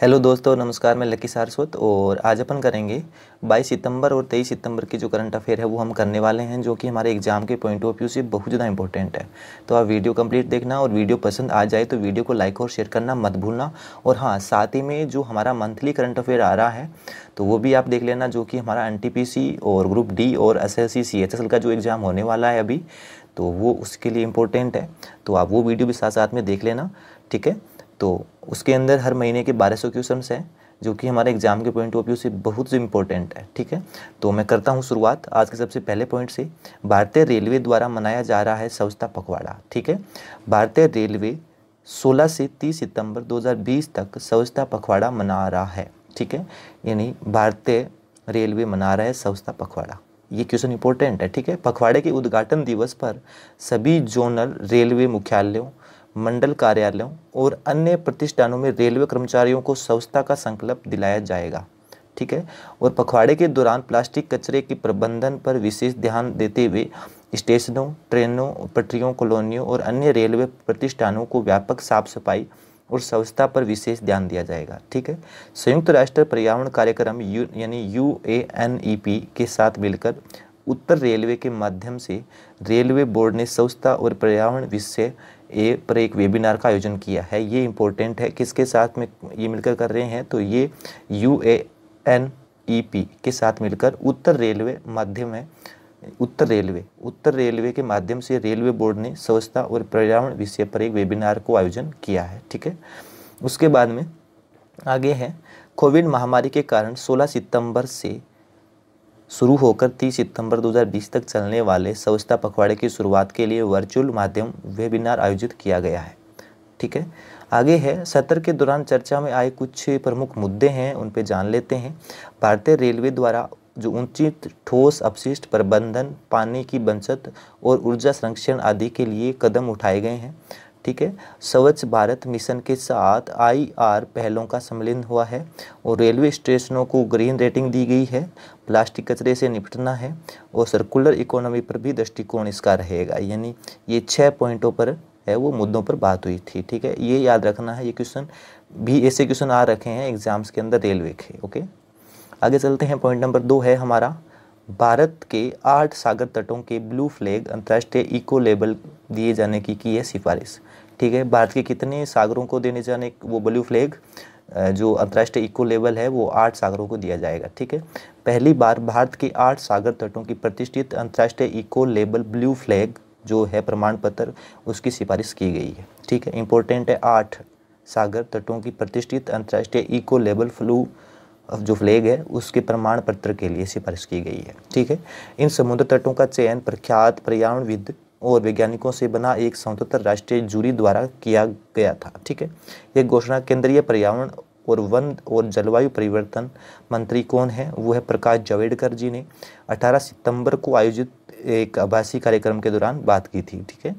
hello दोस्तों नमस्कार मैं लकी सारस्वत और आज अपन करेंगे 22 सितंबर और 23 सितंबर की जो करंट अफेयर है वो हम करने वाले हैं जो कि हमारे एग्जाम के पॉइंट ऑफ व्यू से बहुत ज़्यादा इंपॉर्टेंट है तो आप वीडियो कंप्लीट देखना और वीडियो पसंद आ जाए तो वीडियो को लाइक और शेयर करना मत भूलना और हाँ साथ ही में जो हमारा मंथली करंट अफेयर आ रहा है तो वो भी आप देख लेना जो कि हमारा एन और ग्रुप डी और एस एस का जो एग्ज़ाम होने वाला है अभी तो वो उसके लिए इम्पोर्टेंट है तो आप वो वीडियो भी साथ साथ में देख लेना ठीक है तो उसके अंदर हर महीने के 1200 सौ क्वेश्चन हैं जो कि हमारे एग्जाम के पॉइंट ऑफ व्यू से बहुत ही इंपॉर्टेंट है ठीक है तो मैं करता हूँ शुरुआत आज के सबसे पहले पॉइंट से भारतीय रेलवे द्वारा मनाया जा रहा है स्वच्छता पखवाड़ा ठीक है भारतीय रेलवे 16 से 30 सितंबर 2020 तक स्वच्छता पखवाड़ा मना रहा है ठीक है यानी भारतीय रेलवे मना रहा है स्वच्छता पखवाड़ा ये क्वेश्चन इंपॉर्टेंट है ठीक है पखवाड़े के उद्घाटन दिवस पर सभी जोनल रेलवे मुख्यालयों मंडल कार्यालयों और अन्य प्रतिष्ठानों में रेलवे कर्मचारियों को स्वच्छता का संकल्प दिलाया जाएगा ठीक है और पखवाड़े के दौरान प्लास्टिक कचरे के प्रबंधन पर विशेष ध्यान देते हुए स्टेशनों ट्रेनों पटरियों कॉलोनियों और अन्य रेलवे प्रतिष्ठानों को व्यापक साफ सफाई और स्वच्छता पर विशेष ध्यान दिया जाएगा ठीक है संयुक्त राष्ट्र पर्यावरण कार्यक्रम यू यानी U A N E P के साथ मिलकर उत्तर रेलवे के माध्यम से रेलवे बोर्ड ने स्वच्छता और पर्यावरण विषय ए पर एक वेबिनार का आयोजन किया है ये इम्पोर्टेंट है किसके साथ में ये मिलकर कर रहे हैं तो ये U A N E P के साथ मिलकर उत्तर रेलवे माध्यम है उत्तर रेलवे उत्तर रेलवे के माध्यम से रेलवे बोर्ड ने स्वच्छता और पर्यावरण विषय पर एक वेबिनार को आयोजन किया है ठीक है उसके बाद में आगे है कोविड महामारी के कारण 16 सितंबर से शुरू होकर 30 सितंबर 2020 तक चलने वाले स्वच्छता पखवाड़े की शुरुआत के लिए वर्चुअल माध्यम वेबिनार आयोजित किया गया है ठीक है आगे है सत्र के दौरान चर्चा में आए कुछ प्रमुख मुद्दे हैं उन पर जान लेते हैं भारतीय रेलवे द्वारा जो उचित ठोस अपशिष्ट प्रबंधन पानी की बचत और ऊर्जा संरक्षण आदि के लिए कदम उठाए गए हैं ठीक है स्वच्छ भारत मिशन के साथ आई आर पहलों का सम्मिलन हुआ है और रेलवे स्टेशनों को ग्रीन रेटिंग दी गई है प्लास्टिक कचरे से निपटना है और सर्कुलर इकोनॉमी पर भी दृष्टिकोण इसका रहेगा यानी ये छः पॉइंटों पर है वो मुद्दों पर बात हुई थी ठीक है ये याद रखना है ये क्वेश्चन भी ऐसे क्वेश्चन आ रखे हैं एग्जाम्स के अंदर रेलवे के ओके आगे चलते हैं पॉइंट नंबर दो है हमारा भारत के आठ सागर तटों के ब्लू फ्लैग अंतर्राष्ट्रीय इको लेबल दिए जाने की की है सिफारिश ठीक है भारत के कितने सागरों को देने जाने वो ब्लू फ्लैग जो अंतर्राष्ट्रीय इको लेवल है वो आठ सागरों को दिया जाएगा ठीक है पहली बार भारत के आठ सागर तटों की प्रतिष्ठित अंतर्राष्ट्रीय इको लेवल ब्लू फ्लैग जो है प्रमाण पत्र उसकी सिफारिश की गई है ठीक है इंपॉर्टेंट है आठ सागर तटों की प्रतिष्ठित अंतर्राष्ट्रीय इको लेवल फ्लू जो फ्लैग है उसके प्रमाण पत्र के लिए सिफारिश की गई है ठीक है इन समुद्र तटों का चयन प्रख्यात पर्यावरणविद और वैज्ञानिकों से बना एक स्वतंत्र राष्ट्रीय जूरी द्वारा किया गया था ठीक है यह घोषणा केंद्रीय पर्यावरण और वन और जलवायु परिवर्तन मंत्री कौन है वो है प्रकाश जावड़ेकर जी ने 18 सितंबर को आयोजित एक आभासी कार्यक्रम के दौरान बात की थी ठीक है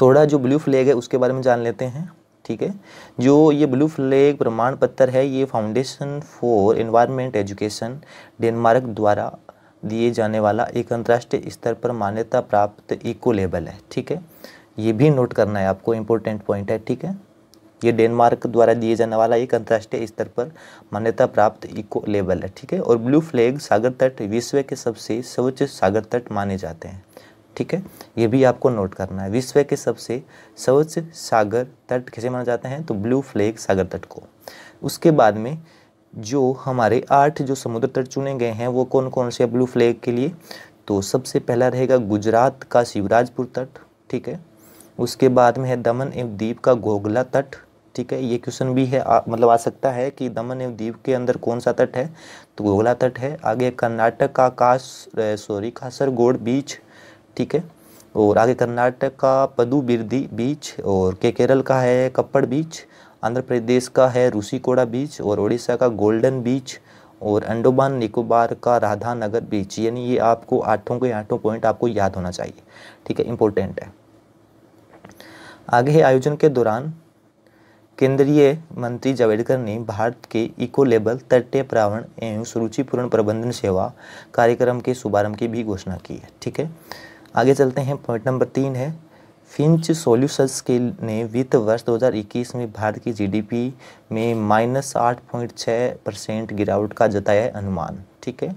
थोड़ा जो ब्लू फ्लैग है उसके बारे में जान लेते हैं ठीक है जो ये ब्लू फ्लैग प्रमाण पत्र है ये foundation for environment education Denmark द्वारा दिए जाने वाला एक अंतर्राष्ट्रीय स्तर पर मान्यता प्राप्त इको लेबल है ठीक है ये भी नोट करना है आपको इम्पोर्टेंट पॉइंट है ठीक है ये डेनमार्क द्वारा दिए जाने वाला एक अंतर्राष्ट्रीय स्तर पर मान्यता प्राप्त इको लेबल है ठीक है और ब्लू फ्लैग सागर तट विश्व के सबसे सर्वोच्च सागर तट माने जाते हैं ठीक है ये भी आपको नोट करना है विश्व के सबसे सर्वोच्च सागर तट किसे माना जाते हैं तो ब्लू फ्लैग सागर तट को उसके बाद में जो हमारे आठ जो समुद्र तट चुने गए हैं वो कौन कौन से ब्लू फ्लैग के लिए तो सबसे पहला रहेगा गुजरात का शिवराजपुर तट ठीक है उसके बाद में है दमन एवं द्वीप का गोगला तट ठीक है ये क्वेश्चन भी है आ, मतलब आ सकता है कि दमन एवं द्वीप के अंदर कौन सा तट है तो गोगला तट है आगे कर्नाटक का काश सॉरी कासरगोड बीच ठीक है और आगे कर्नाटक का पदुबिरदी बीच और के केरल का है कप्पड़ बीच आंध्र प्रदेश का है रूसीकोड़ा बीच और उड़ीसा का गोल्डन बीच और अंडोबान निकोबार का राधा नगर बीच यानी ये आपको आठों के आठों पॉइंट आपको याद होना चाहिए ठीक है इम्पोर्टेंट है आगे है आयोजन के दौरान केंद्रीय मंत्री जावेडकर ने भारत के इको लेबल तटीय पर्यावरण एवं सुरुचिपूर्ण प्रबंधन सेवा कार्यक्रम के शुभारंभ की भी घोषणा की है ठीक है आगे चलते हैं पॉइंट नंबर तीन है फिंच सॉल्यूशंस के ने वित्त वर्ष 2021 में भारत की जीडीपी में माइनस आठ पॉइंट छः परसेंट गिरावट का जताया है अनुमान ठीक है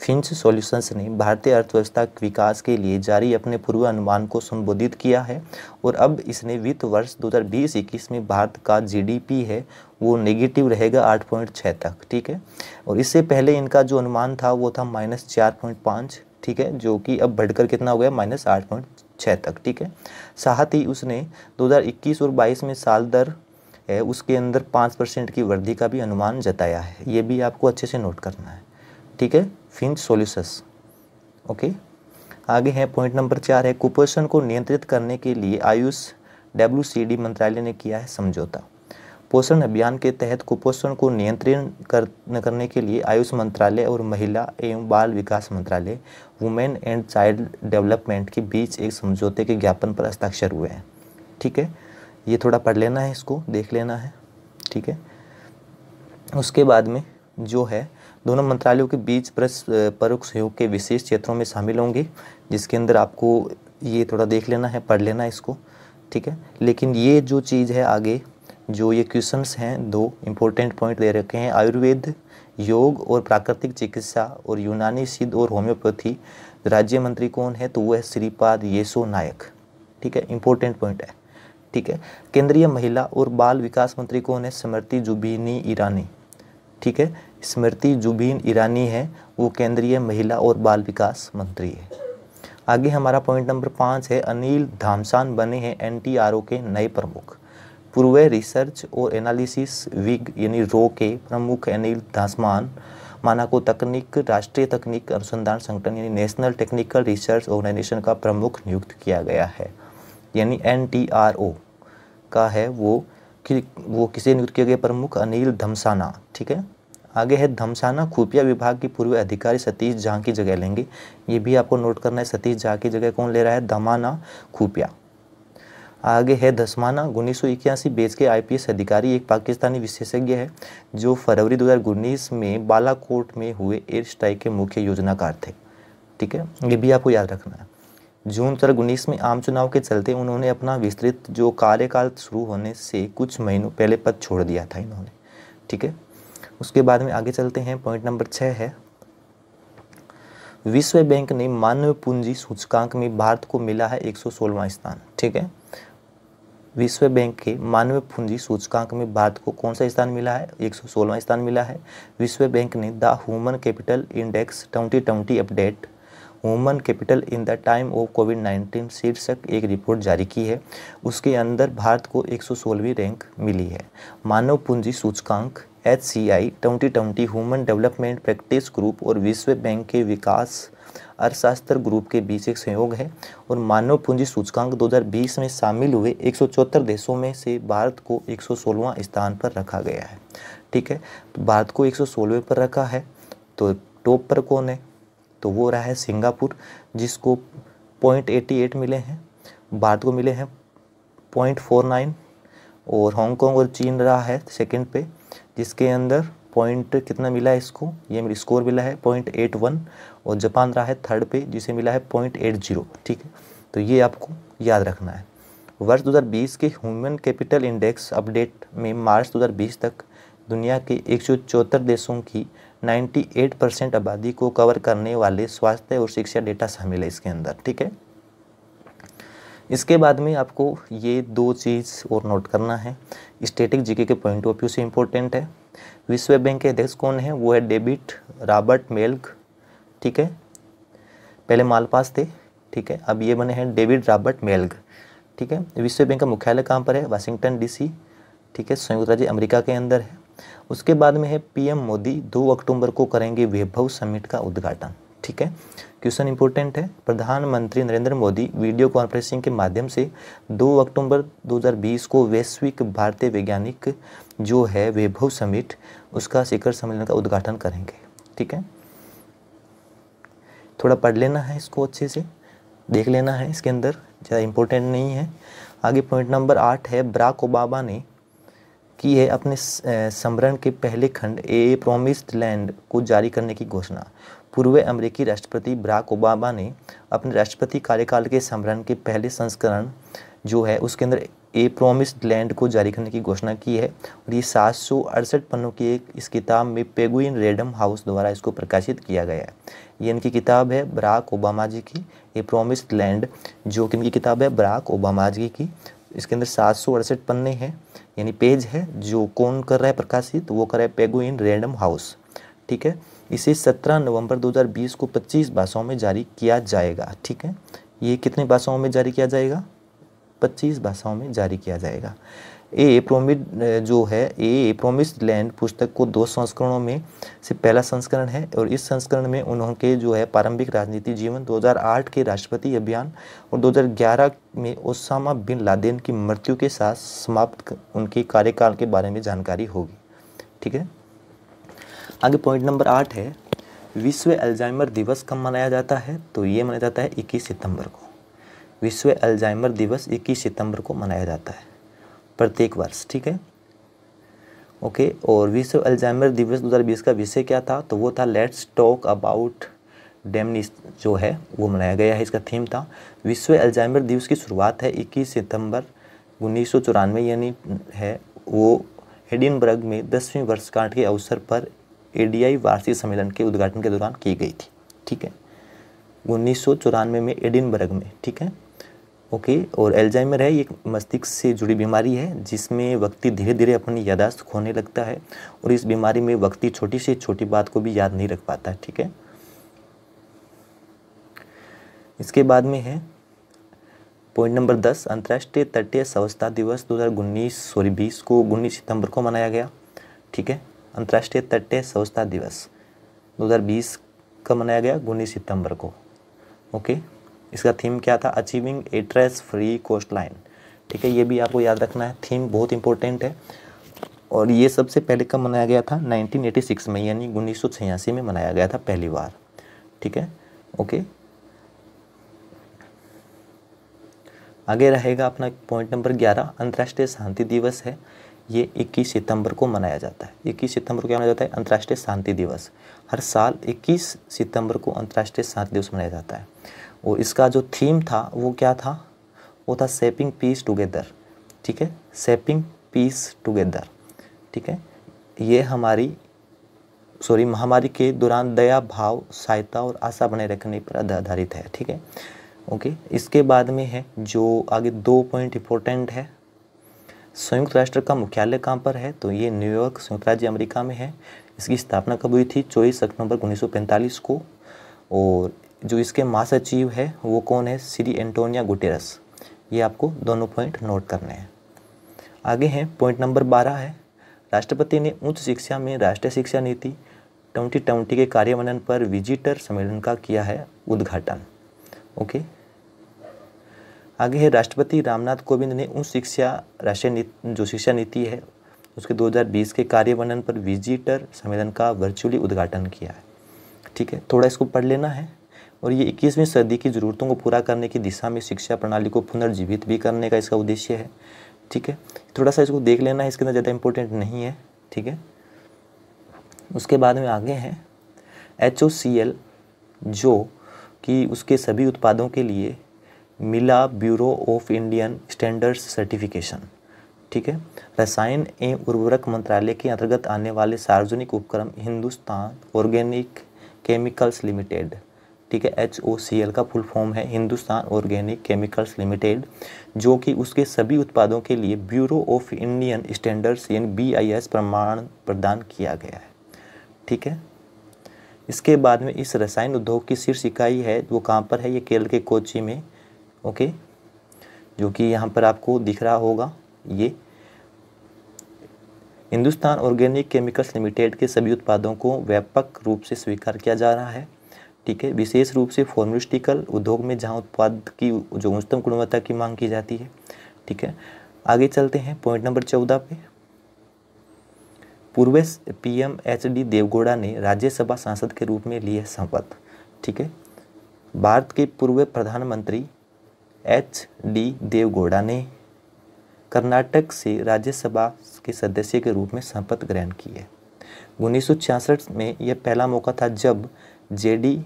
फिंच सॉल्यूशंस ने भारतीय अर्थव्यवस्था विकास के लिए जारी अपने पूर्व अनुमान को संबोधित किया है और अब इसने वित्त वर्ष 2020-21 में भारत का जीडीपी है वो नेगेटिव रहेगा 8.6 तक ठीक है और इससे पहले इनका जो अनुमान था वो था माइनस चार ठीक है जो कि अब बढ़कर कितना हो गया माइनस आठ पॉइंट छः तक ठीक है साथ ही उसने 2021 और 22 में साल दर है उसके अंदर पाँच परसेंट की वृद्धि का भी अनुमान जताया है ये भी आपको अच्छे से नोट करना है ठीक है फिंच सोल्यूशस ओके आगे है पॉइंट नंबर चार है कुपोषण को नियंत्रित करने के लिए आयुष डब्ल्यू मंत्रालय ने किया है समझौता पोषण अभियान के तहत कुपोषण को नियंत्रित कर करने के लिए आयुष मंत्रालय और महिला एवं बाल विकास मंत्रालय वुमेन एंड चाइल्ड डेवलपमेंट के बीच एक समझौते के ज्ञापन पर हस्ताक्षर हुए हैं ठीक है ये थोड़ा पढ़ लेना है इसको देख लेना है ठीक है उसके बाद में जो है दोनों मंत्रालयों के बीच परोक्ष सहयोग के विशेष क्षेत्रों में शामिल होंगे जिसके अंदर आपको ये थोड़ा देख लेना है पढ़ लेना है इसको ठीक है लेकिन ये जो चीज़ है आगे जो ये क्वेश्चंस हैं दो इम्पोर्टेंट पॉइंट दे रखे हैं आयुर्वेद योग और प्राकृतिक चिकित्सा और यूनानी सिद्ध और होम्योपैथी राज्य मंत्री कौन है तो वो है श्रीपाद येसो नायक ठीक है इम्पोर्टेंट पॉइंट है ठीक है केंद्रीय महिला और बाल विकास मंत्री कौन है स्मृति जुबीनी ईरानी ठीक है स्मृति जुबीन ईरानी है वो केंद्रीय महिला और बाल विकास मंत्री है आगे हमारा पॉइंट नंबर पाँच है अनिल धामसान बने हैं एन के नए प्रमुख पूर्व रिसर्च और एनालिसिस विग यानी रो के प्रमुख अनिल दासमान माना को तकनीक राष्ट्रीय तकनीक अनुसंधान संगठन यानी नेशनल टेक्निकल रिसर्च ऑर्गेनाइजेशन का प्रमुख नियुक्त किया गया है यानी एन का है वो कि वो किसे नियुक्त किए गए प्रमुख अनिल धमसाना ठीक है आगे है धमसाना खुफिया विभाग की पूर्व अधिकारी सतीश झा की जगह लेंगे ये भी आपको नोट करना है सतीश झा की जगह कौन ले रहा है धमाना खुफिया आगे है दसमाना उन्नीस सौ इक्यासी बेच के आई अधिकारी एक पाकिस्तानी विशेषज्ञ है जो फरवरी दो में बालाकोट में हुए एयर स्ट्राइक के मुख्य योजनाकार थे ठीक है ये भी आपको याद रखना है जून दो में आम चुनाव के चलते उन्होंने अपना विस्तृत जो कार्यकाल शुरू होने से कुछ महीनों पहले पद छोड़ दिया था इन्होंने ठीक है उसके बाद में आगे चलते हैं पॉइंट नंबर छः है विश्व बैंक ने मानव पूंजी सूचकांक में भारत को मिला है एक स्थान ठीक है विश्व बैंक के मानव पूंजी सूचकांक में भारत को कौन सा स्थान मिला है एक सौ स्थान मिला है विश्व बैंक ने the human capital index 2020 update human capital in the time of Covid 19 शीर्षक एक रिपोर्ट जारी की है उसके अंदर भारत को एक रैंक मिली है मानव पूंजी सूचकांक H C I twenty twenty human development practice group और विश्व बैंक के विकास अर्थशास्त्र ग्रुप के बीच एक सहयोग है और मानव पूंजी सूचकांक 2020 में शामिल हुए एक देशों में से भारत को एक स्थान पर रखा गया है ठीक है तो भारत को एक पर रखा है तो टॉप पर कौन है तो वो रहा है सिंगापुर जिसको पॉइंट एटी एट मिले हैं भारत को मिले हैं पॉइंट फोर नाइन और हांगकॉन्ग और चीन रहा है सेकंड पे जिसके अंदर पॉइंट कितना मिला है इसको ये मेरी स्कोर मिला है पॉइंट एट वन और जापान रहा है थर्ड पे जिसे मिला है पॉइंट एट जीरो ठीक है तो ये आपको याद रखना है वर्ष 2020 के ह्यूमन कैपिटल इंडेक्स अपडेट में मार्च 2020 तक दुनिया के एक देशों की 98 परसेंट आबादी को कवर करने वाले स्वास्थ्य और शिक्षा डेटा शामिल है इसके अंदर ठीक है इसके बाद में आपको ये दो चीज़ और नोट करना है स्टेटिक जीके के पॉइंट ऑफ व्यू से इम्पोर्टेंट है विश्व बैंक के अध्यक्ष कौन है वो है डेबिट रॉबर्ट मेल्क ठीक है पहले मालपास थे ठीक है अब ये बने हैं डेविड रॉबर्ट मेल्ग ठीक है विश्व बैंक का मुख्यालय कहाँ पर है वाशिंगटन डीसी ठीक है संयुक्त राज्य अमेरिका के अंदर है उसके बाद में है पीएम मोदी 2 अक्टूबर को करेंगे वैभव समिट का उद्घाटन ठीक है क्वेश्चन इंपॉर्टेंट है प्रधानमंत्री नरेंद्र मोदी वीडियो कॉन्फ्रेंसिंग के माध्यम से 2 अक्टूबर 2020 को वैश्विक भारतीय वैज्ञानिक जो है वैभव समिट उसका शिखर सम्मेलन का उद्घाटन करेंगे ठीक है थोड़ा पढ़ लेना है इसको अच्छे से देख लेना है इसके अंदर ज़्यादा इम्पोर्टेंट नहीं है आगे पॉइंट नंबर आठ है ब्राक ओबाबा ने की है अपने संवरण के पहले खंड ए प्रोमिस्ड लैंड को जारी करने की घोषणा पूर्व अमेरिकी राष्ट्रपति बराक ओबामा ने अपने राष्ट्रपति कार्यकाल के स्मरण के पहले संस्करण जो है उसके अंदर ए प्रोमिस्ड लैंड को जारी करने की घोषणा की है और ये सात सौ अड़सठ पन्नों की एक इस किताब में पेगुइन रेडम हाउस द्वारा इसको प्रकाशित किया गया है ये इनकी किताब है बराक ओबामा जी की ए प्रोमिस्ड लैंड जो कि इनकी किताब है बराक ओबामा जी की इसके अंदर सात सौ अड़सठ पन्ने हैं यानी पेज है जो कौन कर रहा है प्रकाशित वो कर रहा है पेगुइन रेडम हाउस ठीक है इसे 17 नवंबर 2020 को 25 भाषाओं में जारी किया जाएगा ठीक है ये कितने भाषाओं में जारी किया जाएगा 25 भाषाओं में जारी किया जाएगा ए प्रोमिड जो है ए प्रोमिस्ड लैंड पुस्तक को दो संस्करणों में से पहला संस्करण है और इस संस्करण में उन्होंने जो है प्रारंभिक राजनीति जीवन 2008 के राष्ट्रपति अभियान और 2011 में ओसामा बिन लादेन की मृत्यु के साथ समाप्त उनके कार्यकाल के बारे में जानकारी होगी ठीक है आगे पॉइंट नंबर आठ है विश्व अल्जाइमर दिवस कब मनाया जाता है तो ये मनाया जाता है इक्कीस सितंबर को विश्व अल्जाइमर दिवस इक्कीस सितंबर को मनाया जाता है प्रत्येक वर्ष ठीक है ओके और विश्व अल्जाइमर दिवस 2020 का विषय क्या था तो वो था लेट्स टॉक अबाउट डेमनिस जो है वो मनाया गया है इसका थीम था विश्व अल्जाइमर दिवस की शुरुआत है 21 सितंबर उन्नीस यानी है वो हेडिनबर्ग में दसवीं वर्षगांठ के अवसर पर एडीआई वार्षिक सम्मेलन के उद्घाटन के दौरान की गई थी ठीक है उन्नीस में एडिनबर्ग में ठीक है ओके और एल्जाइमर है एक मस्तिष्क से जुड़ी बीमारी है जिसमें व्यक्ति धीरे धीरे अपनी यादाश्त खोने लगता है और इस बीमारी में व्यक्ति छोटी से छोटी बात को भी याद नहीं रख पाता ठीक है इसके बाद में है पॉइंट नंबर दस अंतर्राष्ट्रीय तटीय स्वच्छता दिवस दो हज़ार उन्नीस सॉरी बीस को उन्नीस सितंबर को मनाया गया ठीक है अंतर्राष्ट्रीय तटीय स्वच्छता दिवस 2020 का मनाया गया उन्नीस सितंबर को ओके इसका थीम क्या था achieving a trash free coastline ठीक है ये भी आपको याद रखना है थीम बहुत इंपॉर्टेंट है और ये सबसे पहले कब मनाया गया था 1986 में यानी उन्नीस में मनाया गया था पहली बार ठीक है ओके आगे रहेगा अपना पॉइंट नंबर ग्यारह अंतर्राष्ट्रीय शांति दिवस है ये 21 सितंबर को मनाया जाता है 21 सितंबर को क्या मनाया जाता है अंतर्राष्ट्रीय शांति दिवस हर साल 21 सितंबर को अंतर्राष्ट्रीय शांति दिवस मनाया जाता है और इसका जो थीम था वो क्या था वो था सेपिंग पीस टुगेदर ठीक है सेपिंग पीस टुगेदर ठीक है ये हमारी सॉरी महामारी के दौरान दया भाव सहायता और आशा बने रखने पर आधारित है ठीक है ओके इसके बाद में है जो आगे दो पॉइंट इंपॉर्टेंट है संयुक्त राष्ट्र का मुख्यालय कहाँ पर है तो ये न्यूयॉर्क संयुक्त राज्य अमेरिका में है इसकी स्थापना कब हुई थी चौबीस अक्टूबर उन्नीस को और जो इसके महासचिव है वो कौन है श्री एंटोनिया गुटेरस ये आपको दोनों पॉइंट नोट करने हैं आगे हैं पॉइंट नंबर बारह है राष्ट्रपति ने उच्च शिक्षा में राष्ट्रीय शिक्षा नीति ट्वेंटी ट्वेंटी के कार्यान्वयन पर विजिटर सम्मेलन का किया है उद्घाटन ओके आगे है राष्ट्रपति रामनाथ कोविंद ने उन शिक्षा राष्ट्रीय जो शिक्षा नीति है उसके 2020 के कार्य वर्णन पर विजिटर सम्मेलन का वर्चुअली उद्घाटन किया है ठीक है थोड़ा इसको पढ़ लेना है और ये इक्कीसवीं सदी की ज़रूरतों को पूरा करने की दिशा में शिक्षा प्रणाली को पुनर्जीवित भी करने का इसका उद्देश्य है ठीक है थोड़ा सा इसको देख लेना है इसके अंदर ज़्यादा इंपॉर्टेंट नहीं है ठीक है उसके बाद में आगे हैं एच जो कि उसके सभी उत्पादों के लिए मिला bureau of Indian standards certification ठीक है रसायन एवं उर्वरक मंत्रालय के अंतर्गत आने वाले सार्वजनिक उपक्रम हिंदुस्तान ऑर्गेनिक केमिकल्स लिमिटेड ठीक है एच ओ सी एल का फुल फॉर्म है हिंदुस्तान ऑर्गेनिक केमिकल्स लिमिटेड जो कि उसके सभी उत्पादों के लिए ब्यूरो ऑफ इंडियन स्टैंडर्ड्स यानी बी आई एस प्रमाण प्रदान किया गया है ठीक है इसके बाद में इस रसायन उद्योग की शीर्ष इकाई है वो कहाँ पर है ये केरल के कोची में ओके जो कि यहाँ पर आपको दिख रहा होगा ये हिंदुस्तान ऑर्गेनिक केमिकल्स लिमिटेड के सभी उत्पादों को व्यापक रूप से स्वीकार किया जा रहा है ठीक है विशेष रूप से फॉर्मिस्टिकल उद्योग में जहाँ उत्पाद की जो उच्चतम गुणवत्ता की मांग की जाती है ठीक है आगे चलते हैं पॉइंट नंबर चौदह पे एम पीएम एचडी देवगौड़ा ने राज्यसभा सांसद के रूप में लिए शपथ ठीक है भारत के पूर्व प्रधानमंत्री एच डी देवगौड़ा ने कर्नाटक से राज्यसभा के सदस्य के रूप में शपथ ग्रहण की है उन्नीस में यह पहला मौका था जब जेडी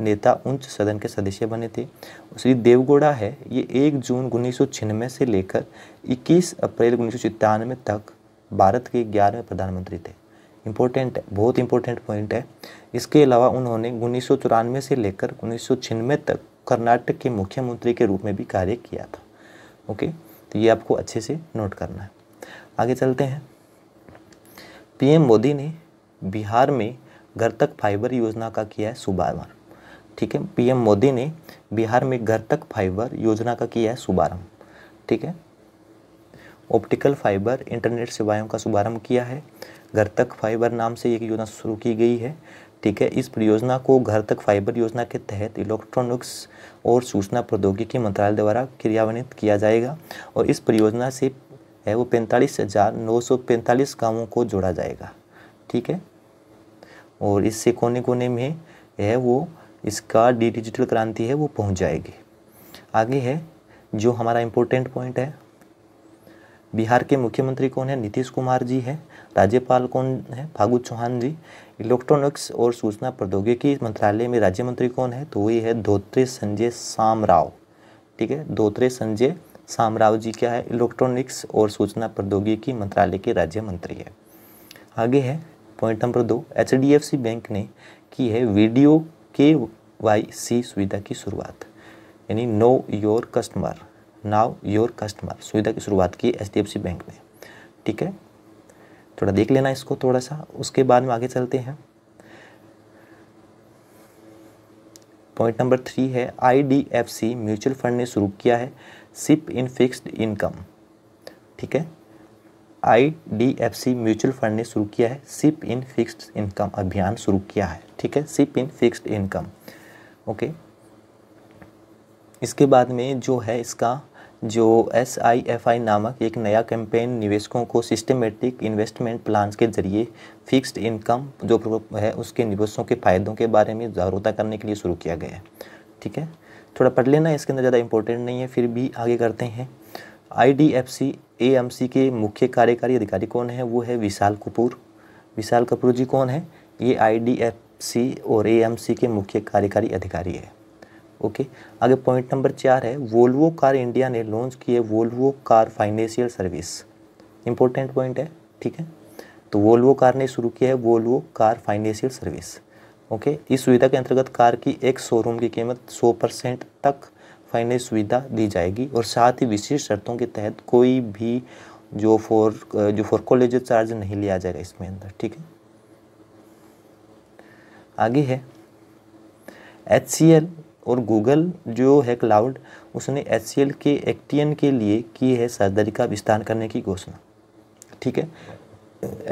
नेता उच्च सदन के सदस्य बने थे श्री देवगौड़ा है ये 1 जून उन्नीस से लेकर 21 अप्रैल उन्नीस तक भारत के ग्यारहवें प्रधानमंत्री थे इम्पोर्टेंट है बहुत इम्पोर्टेंट पॉइंट है इसके अलावा उन्होंने उन्नीस से लेकर उन्नीस तक कर्नाटक के मुख्यमंत्री के रूप में भी कार्य किया था ओके तो ये आपको अच्छे से नोट करना है आगे चलते हैं पीएम मोदी ने बिहार में घर तक फाइबर योजना का किया है शुभारंभ ठीक है पीएम मोदी ने बिहार में घर तक फाइबर योजना का किया है शुभारंभ ठीक है ऑप्टिकल फाइबर इंटरनेट सेवाओं का शुभारंभ किया है घर तक फाइबर नाम से एक योजना शुरू की गई है ठीक है इस परियोजना को घर तक फाइबर योजना के तहत इलेक्ट्रॉनिक्स और सूचना प्रौद्योगिकी मंत्रालय द्वारा क्रियान्वित किया जाएगा और इस परियोजना से है वो पैंतालीस हज़ार नौ सौ पैंतालीस गाँवों को जोड़ा जाएगा ठीक है और इससे कोने कोने में है वो इसका डी डिजिटल क्रांति है वो पहुंच जाएगी आगे है जो हमारा इम्पोर्टेंट पॉइंट है बिहार के मुख्यमंत्री कौन है नीतीश कुमार जी है राज्यपाल कौन है फागू चौहान जी इलेक्ट्रॉनिक्स और सूचना प्रौद्योगिकी मंत्रालय में राज्य मंत्री कौन है तो वही है धोत्रे संजय सामराव ठीक है धोत्रे संजय सामराव जी क्या है इलेक्ट्रॉनिक्स और सूचना प्रौद्योगिकी मंत्रालय के राज्य मंत्री है आगे है पॉइंट नंबर दो एच बैंक ने की है वीडियो के वाई सी सुविधा की शुरुआत यानी know your customer know your customer सुविधा की शुरुआत की एच बैंक ने ठीक है थोड़ा देख लेना इसको थोड़ा सा उसके बाद में आगे चलते हैं पॉइंट नंबर थ्री है आईडीएफसी म्यूचुअल फंड ने शुरू किया है सिप इन फिक्स्ड इनकम ठीक है आईडीएफसी म्यूचुअल फंड ने शुरू किया है सिप इन फिक्स्ड इनकम अभियान शुरू किया है ठीक है SIP in fixed income okay इसके बाद में जो है इसका जो एस आई एफ आई नामक एक नया कैंपेन निवेशकों को सिस्टमेटिक इन्वेस्टमेंट प्लान्स के जरिए फिक्स्ड इनकम जो है उसके निवेशों के फ़ायदों के बारे में जागरूकता करने के लिए शुरू किया गया है ठीक है थोड़ा पढ़ लेना इसके अंदर ज़्यादा इंपॉर्टेंट नहीं है फिर भी आगे करते हैं I D F C A M C के मुख्य कार्यकारी अधिकारी कौन है वो है विशाल कपूर विशाल कपूर जी कौन है ये आई डी एफ सी और ए एम सी के मुख्य कार्यकारी अधिकारी है ओके आगे पॉइंट नंबर चार है वोल्वो कार इंडिया ने लॉन्च किए Volvo car financial service important point है ठीक है तो वोल्वो कार ने शुरू किया है Volvo car financial service okay इस सुविधा के अंतर्गत कार की एक शोरूम की कीमत 100 परसेंट तक फाइनेंस सुविधा दी जाएगी और साथ ही विशेष शर्तों के तहत कोई भी जो फॉर जो फॉर कॉलेज चार्ज नहीं लिया जाएगा इसमें अंदर ठीक है आगे है एच सी एल और गूगल जो है क्लाउड उसने एच के एक्टियन के लिए की है सर्जरी का विस्तार करने की घोषणा ठीक है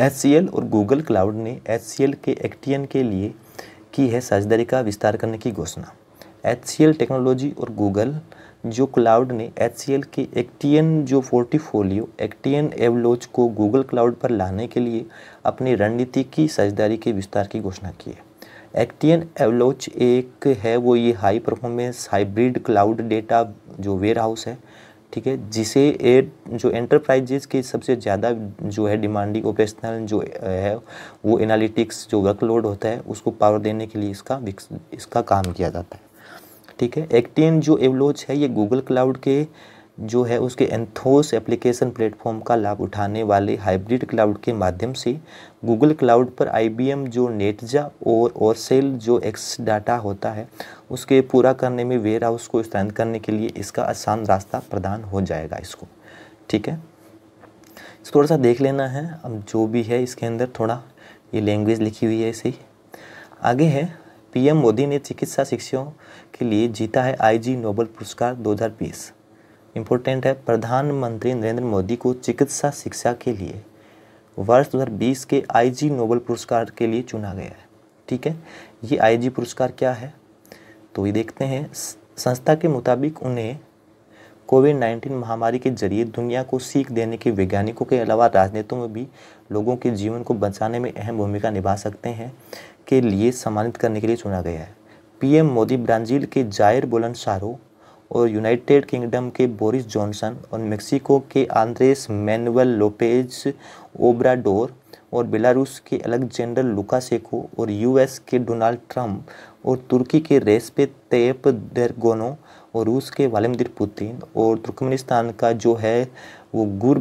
एच और गूगल क्लाउड ने एच के एक्टियन के लिए की है सर्जरी का विस्तार करने की घोषणा एच टेक्नोलॉजी और गूगल जो क्लाउड ने एच के एक्टियन जो पोर्टिफोलियो एक्टियन एवलोज को गूगल क्लाउड पर लाने के लिए अपनी रणनीति की साझेदारी के विस्तार की घोषणा की है एक्टियन एवलोच एक है वो ये high performance hybrid cloud data जो वेयर हाउस है ठीक है जिसे ए जो एंटरप्राइजेज की सबसे ज़्यादा जो है डिमांडिंग ऑपरेशनल जो है वो एनालिटिक्स जो वर्कलोड होता है उसको पावर देने के लिए इसका इसका काम किया जाता है ठीक है एक्टियन जो एवलोच है ये गूगल क्लाउड के जो है उसके एंथोस एप्लीकेशन प्लेटफॉर्म का लाभ उठाने वाले हाइब्रिड क्लाउड के माध्यम से गूगल क्लाउड पर आईबीएम जो नेटजा और और सेल जो एक्स डाटा होता है उसके पूरा करने में वेयर हाउस को स्थान करने के लिए इसका आसान रास्ता प्रदान हो जाएगा इसको ठीक है थोड़ा सा देख लेना है अब जो भी है इसके अंदर थोड़ा ये लैंग्वेज लिखी हुई है ऐसे ही आगे है पीएम मोदी ने चिकित्सा शिक्षकों के लिए जीता है आईजी नोबल पुरस्कार 2020 इम्पोर्टेंट है प्रधानमंत्री नरेंद्र मोदी को चिकित्सा शिक्षा के लिए वर्ष 2020 के आईजी नोबल पुरस्कार के लिए चुना गया है ठीक है ये आईजी पुरस्कार क्या है तो ये देखते हैं संस्था के मुताबिक उन्हें कोविड नाइन्टीन महामारी के जरिए दुनिया को सीख देने के वैज्ञानिकों के अलावा राजनेताओं में भी लोगों के जीवन को बचाने में अहम भूमिका निभा सकते हैं के लिए सम्मानित करने के लिए चुना गया है पीएम मोदी ब्राज़ील के जायर बोलनसारो और यूनाइटेड किंगडम के बोरिस जॉनसन और मेक्सिको के आंद्रेस मैनुअल लोपेज ओब्राडोर और बेलारूस के अलेक्जेंडर लुकासेको और यूएस के डोनाल्ड ट्रंप और तुर्की के रेस्पे तेप डेरगोनो और रूस के वालमदिर पुतिन और तुर्कमेनिस्तान का जो है वो गुर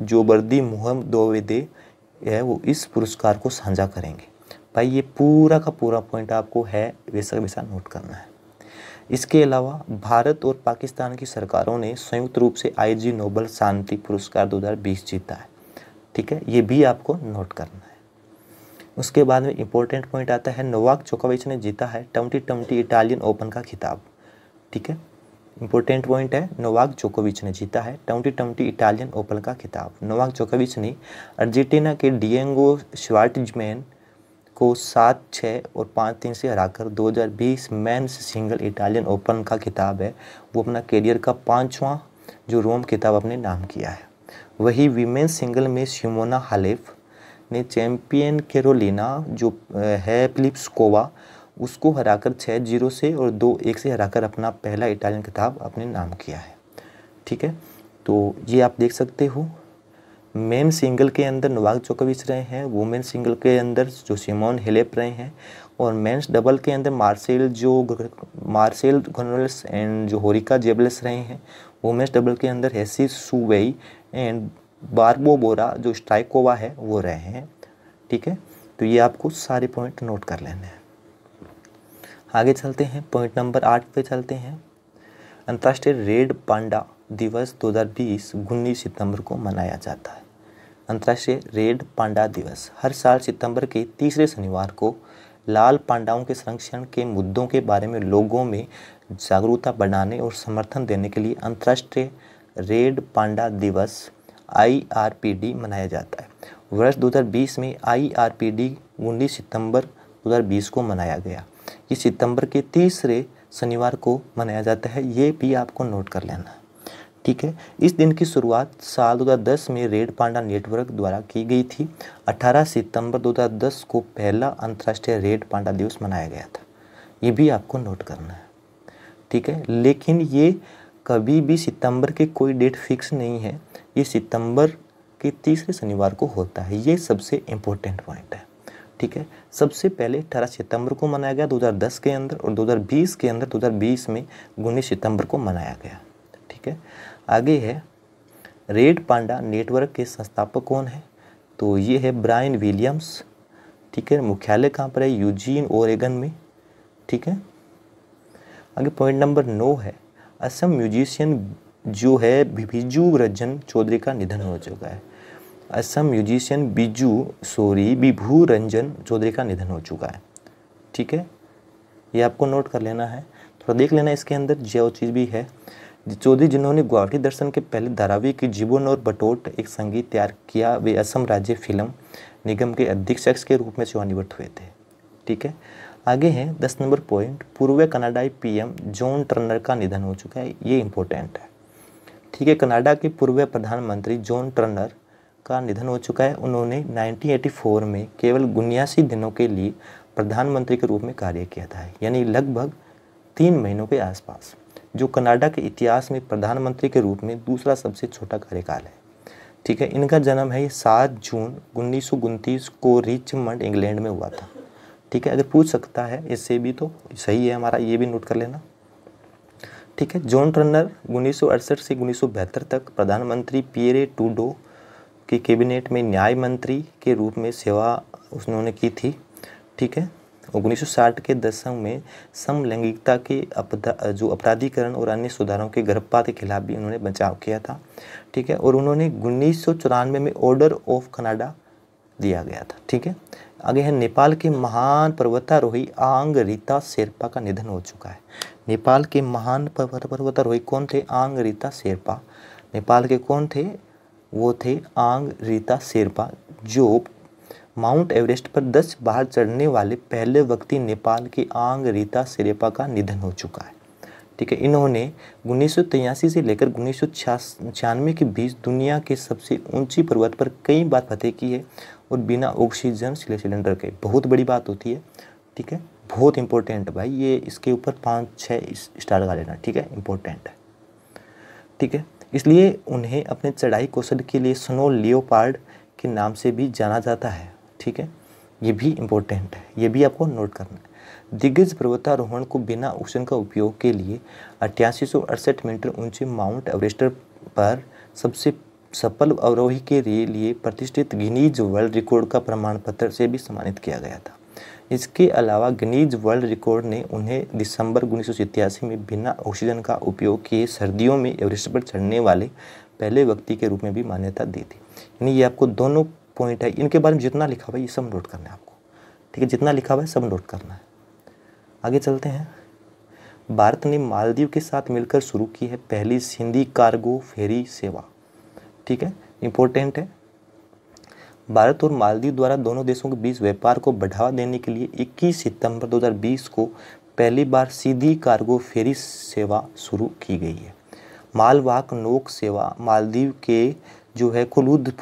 जो बर्दी मुहम दोवेदे है वो इस पुरस्कार को साझा करेंगे भाई ये पूरा का पूरा पॉइंट आपको है वैसा वैसा नोट करना है इसके अलावा भारत और पाकिस्तान की सरकारों ने संयुक्त रूप से आईजी नोबल शांति पुरस्कार 2020 जीता है ठीक है ये भी आपको नोट करना है उसके बाद में इम्पोर्टेंट पॉइंट आता है नोवाक चोकोविच ने जीता है ट्वेंटी ट्वेंटी इटालियन ओपन का खिताब ठीक है इंपॉर्टेंट पॉइंट है नोवाक जोकोविच ने जीता है ट्वेंटी ट्वेंटी इटालियन ओपन का खिताब नोवाक जोकोविच ने अर्जेंटीना के डिएंगो श्वार्टजमैन को सात छः और पाँच तीन से हराकर 2020 मेंस सिंगल इटालियन ओपन का खिताब है वो अपना करियर का पाँचवा जो रोम खिताब अपने नाम किया है वही वीमेंस सिंगल में शिमोना हालेफ ने चैम्पियन केरोलिना जो है कोवा उसको हराकर छः जीरो से और दो एक से हराकर अपना पहला इटालियन किताब अपने नाम किया है ठीक है तो ये आप देख सकते हो मेन सिंगल के अंदर नोवाक जोकोविच रहे हैं वुमेन सिंगल के अंदर जो सिमोन हेलेप रहे हैं और मेंस डबल के अंदर मार्सेल जो मार्सेल घनोलस एंड जो होरिका जेबलस रहे हैं वुमेन्स डबल के अंदर हैसी सुवेई एंड बारबो बोरा जो स्ट्राइकोवा है वो रहे हैं ठीक है तो ये आपको सारे पॉइंट नोट कर लेने हैं आगे चलते हैं पॉइंट नंबर आठ पे चलते हैं अंतर्राष्ट्रीय रेड पांडा दिवस 2020 हज़ार सितंबर को मनाया जाता है अंतर्राष्ट्रीय रेड पांडा दिवस हर साल सितंबर के तीसरे शनिवार को लाल पांडाओं के संरक्षण के मुद्दों के बारे में लोगों में जागरूकता बढ़ाने और समर्थन देने के लिए अंतर्राष्ट्रीय रेड पांडा दिवस आईआरपीडी मनाया जाता है वर्ष 2020 में आईआरपीडी आर सितंबर 2020 को मनाया गया ये सितंबर के तीसरे शनिवार को मनाया जाता है ये भी आपको नोट कर लेना ठीक है इस दिन की शुरुआत साल 2010 में रेड पांडा नेटवर्क द्वारा की गई थी 18 सितंबर 2010 को पहला अंतर्राष्ट्रीय रेड पांडा दिवस मनाया गया था ये भी आपको नोट करना है ठीक है लेकिन ये कभी भी सितंबर के कोई डेट फिक्स नहीं है ये सितंबर के तीसरे शनिवार को होता है ये सबसे इम्पोर्टेंट पॉइंट है ठीक है सबसे पहले अठारह सितंबर को मनाया गया 2010 के अंदर और 2020 के अंदर 2020 में उन्नीस सितंबर को मनाया गया ठीक है आगे है रेड पांडा नेटवर्क के संस्थापक कौन है तो ये है ब्रायन विलियम्स ठीक है मुख्यालय कहाँ पर है यूजीन ओरेगन में ठीक है आगे पॉइंट नंबर नौ है असम म्यूजिशियन जो है बिजू रंजन चौधरी का निधन हो चुका है असम म्यूजिशियन बिजू सॉरी बिभू रंजन चौधरी का निधन हो चुका है ठीक है ये आपको नोट कर लेना है थोड़ा देख लेना इसके अंदर जो चीज़ भी है चौधरी जिन्होंने गुवाहाटी दर्शन के पहले धारावी की जीवन और बटोट एक संगीत तैयार किया वे असम राज्य फिल्म निगम के अधीक्षक के रूप में सेवानिवृत्त हुए थे ठीक है आगे हैं दस नंबर पॉइंट पूर्व कनाडाई पीएम जॉन टर्नर का निधन हो चुका है ये इम्पोर्टेंट है ठीक है कनाडा के पूर्व प्रधानमंत्री जॉन टर्नर का निधन हो चुका है उन्होंने 1984 में केवल उन्यासी दिनों के लिए प्रधानमंत्री के रूप में कार्य किया था यानी लगभग तीन महीनों के आसपास जो कनाडा के इतिहास में प्रधानमंत्री के रूप में दूसरा सबसे छोटा कार्यकाल है ठीक है इनका जन्म है ये सात जून उन्नीस को रिचमंड इंग्लैंड में हुआ था ठीक है अगर पूछ सकता है इससे भी तो सही है हमारा ये भी नोट कर लेना ठीक है जॉन टर्नर उन्नीस से उन्नीस तक प्रधानमंत्री पियरे टूडो की कैबिनेट में न्याय मंत्री के रूप में सेवा उन्होंने की थी ठीक है 1960 के दशक में समलैंगिकता के अपदा जो अपराधीकरण और अन्य सुधारों के गर्भपात के खिलाफ भी उन्होंने बचाव किया था ठीक है और उन्होंने उन्नीस में ऑर्डर ऑफ कनाडा दिया गया था ठीक है आगे है नेपाल के महान पर्वतारोही आंग रीता शेरपा का निधन हो चुका है नेपाल के महान पर्वत पर्वतारोही कौन थे आंग रीता शेरपा नेपाल के कौन थे वो थे आंग रीता शेरपा जो माउंट एवरेस्ट पर दस बार चढ़ने वाले पहले व्यक्ति नेपाल की आंग रीता सिरेपा का निधन हो चुका है ठीक है इन्होंने उन्नीस से लेकर उन्नीस सौ के बीच दुनिया के सबसे ऊंची पर्वत पर कई बार फतेह की है और बिना ऑक्सीजन सिलेंडर के बहुत बड़ी बात होती है ठीक है बहुत इंपॉर्टेंट भाई ये इसके ऊपर पाँच छः स्टार लगा लेना ठीक है इंपॉर्टेंट है ठीक है इसलिए उन्हें अपने चढ़ाई कौशल के लिए स्नो लियोपार्ड के नाम से भी जाना जाता है ठीक है ये भी इम्पोर्टेंट है ये भी आपको नोट करना है दिग्गज पर्वतारोहण को बिना ऑक्सीजन का उपयोग के लिए अट्ठासी मीटर ऊंचे माउंट एवरेस्ट पर सबसे सफल अवरोही के लिए प्रतिष्ठित गिनीज वर्ल्ड रिकॉर्ड का प्रमाण पत्र से भी सम्मानित किया गया था इसके अलावा गिनीज वर्ल्ड रिकॉर्ड ने उन्हें दिसंबर उन्नीस में बिना ऑक्सीजन का उपयोग किए सर्दियों में एवरेस्ट पर चढ़ने वाले पहले व्यक्ति के रूप में भी मान्यता दी थी यानी ये आपको दोनों पॉइंट है इनके बारे में जितना लिखा हुआ है ये सब नोट करना है आपको ठीक है जितना लिखा हुआ है सब नोट करना है आगे चलते हैं भारत ने मालदीव के साथ मिलकर शुरू की है पहली सिंधी कार्गो फेरी सेवा ठीक है इम्पोर्टेंट है भारत और मालदीव द्वारा दोनों देशों के बीच व्यापार को बढ़ावा देने के लिए 21 सितंबर 2020 को पहली बार सीधी कार्गो फेरी सेवा शुरू की गई है मालवाहक नोक सेवा मालदीव के जो है कुलुद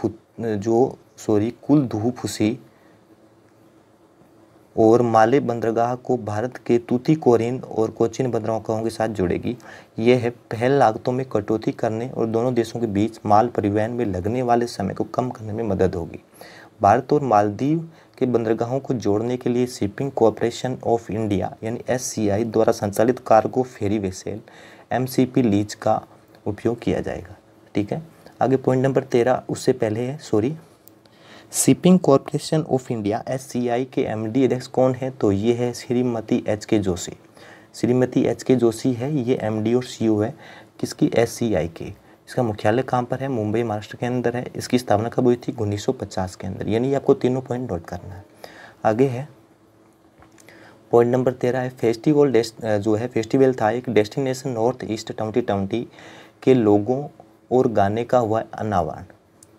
जो सॉरी कुल धूप हुसी और माले बंदरगाह को भारत के तूती कोरिन और कोचिन बंदरगाहों के साथ जोड़ेगी यह है पहल लागतों में कटौती करने और दोनों देशों के बीच माल परिवहन में लगने वाले समय को कम करने में मदद होगी भारत और मालदीव के बंदरगाहों को जोड़ने के लिए शिपिंग कॉरपोरेशन ऑफ इंडिया यानी एस द्वारा संचालित cargo ferry vessel M lease का उपयोग किया जाएगा ठीक है आगे पॉइंट नंबर तेरह उससे पहले है sorry shipping corporation of India S के एम डी अध्यक्ष कौन है तो ये है श्रीमती एच के जोशी श्रीमती एच के जोशी है ये एम डी और सी e है किसकी एस के इसका मुख्यालय कहाँ पर है मुंबई महाराष्ट्र के अंदर है इसकी स्थापना कब हुई थी 1950 के अंदर यानी आपको तीनों पॉइंट नोट करना है आगे है पॉइंट नंबर तेरह है फेस्टिवल जो है फेस्टिवल था एक destination north east twenty twenty के लोगों और गाने का हुआ अनावरण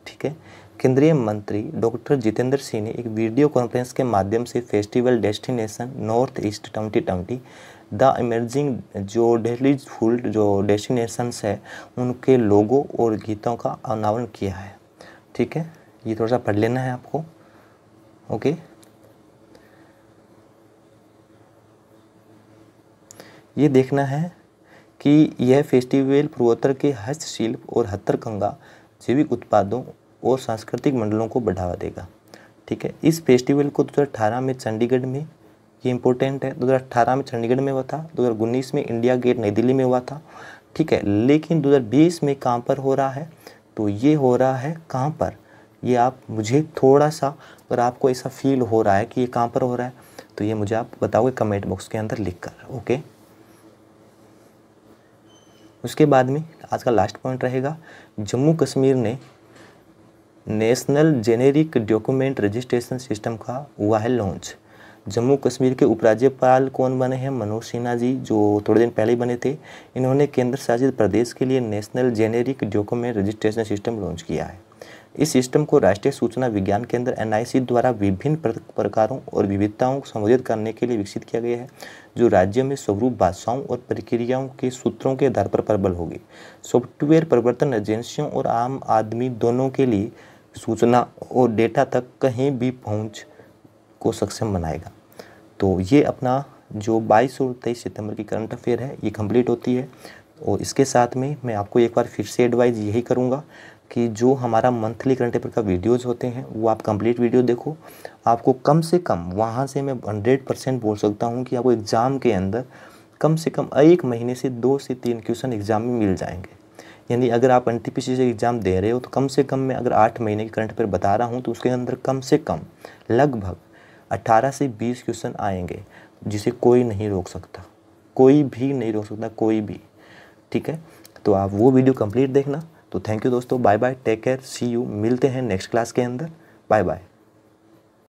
ठीक है केंद्रीय मंत्री डॉक्टर जितेंद्र सिंह ने एक वीडियो कॉन्फ्रेंस के माध्यम से festival destination north east twenty twenty the emerging जो डेली फूल्ड जो डेस्टिनेशंस है उनके लोगों और गीतों का अनावरण किया है ठीक है ये थोड़ा सा पढ़ लेना है आपको ओके ये देखना है कि यह फेस्टिवल पूर्वोत्तर के हस्तशिल्प और हथकरघा जैविक उत्पादों और सांस्कृतिक मंडलों को बढ़ावा देगा ठीक है इस फेस्टिवल को अठारह में चंडीगढ़ में ये इंपॉर्टेंट है अठारह में चंडीगढ़ में हुआ था उन्नीस में इंडिया गेट नई दिल्ली में हुआ था ठीक है लेकिन बीस में कहाँ पर हो रहा है तो ये हो रहा है कहाँ पर ये आप मुझे थोड़ा सा अगर आपको ऐसा फील हो रहा है कि ये कहाँ पर हो रहा है तो ये मुझे आप बताओगे कमेंट बॉक्स के अंदर लिख कर ओके उसके बाद में आज का लास्ट पॉइंट रहेगा जम्मू कश्मीर ने national generic document registration system का हुआ है लॉन्च जम्मू कश्मीर के उपराज्यपाल कौन बने हैं मनोज सिन्हा जी जो थोड़े दिन पहले बने थे इन्होंने केंद्र शासित प्रदेश के लिए national generic document registration system launch किया है इस सिस्टम को राष्ट्रीय सूचना विज्ञान केंद्र एन द्वारा विभिन्न प्रकारों और विविधताओं को संबोधित करने के लिए विकसित किया गया है जो राज्य में स्वरूप भाषाओं और प्रक्रियाओं के सूत्रों के आधार पर प्रबल होगी सॉफ्टवेयर परिवर्तन एजेंसियों और आम आदमी दोनों के लिए सूचना और डेटा तक कहीं भी पहुंच को सक्षम बनाएगा तो ये अपना जो 22 और तेईस सितंबर की करंट अफेयर है ये कंप्लीट होती है और इसके साथ में मैं आपको एक बार फिर से एडवाइज़ यही करूँगा कि जो हमारा मंथली करंट अफेयर का वीडियोज़ होते हैं वो आप कंप्लीट वीडियो देखो आपको कम से कम वहाँ से मैं हंड्रेड परसेंट बोल सकता हूँ कि आपको एग्ज़ाम के अंदर कम से कम एक महीने से दो से तीन क्वेश्चन एग्ज़ाम में मिल जाएंगे यानी अगर आप एन से एग्ज़ाम दे रहे हो तो कम से कम मैं अगर आठ महीने के करंट अफेयर बता रहा हूँ तो उसके अंदर कम से कम लगभग अट्ठारह से बीस क्वेश्चन आएंगे जिसे कोई नहीं रोक सकता कोई भी नहीं रोक सकता कोई भी ठीक है तो आप वो वीडियो कंप्लीट देखना तो थैंक यू दोस्तों bye bye take care see you मिलते हैं नेक्स्ट क्लास के अंदर बाय बाय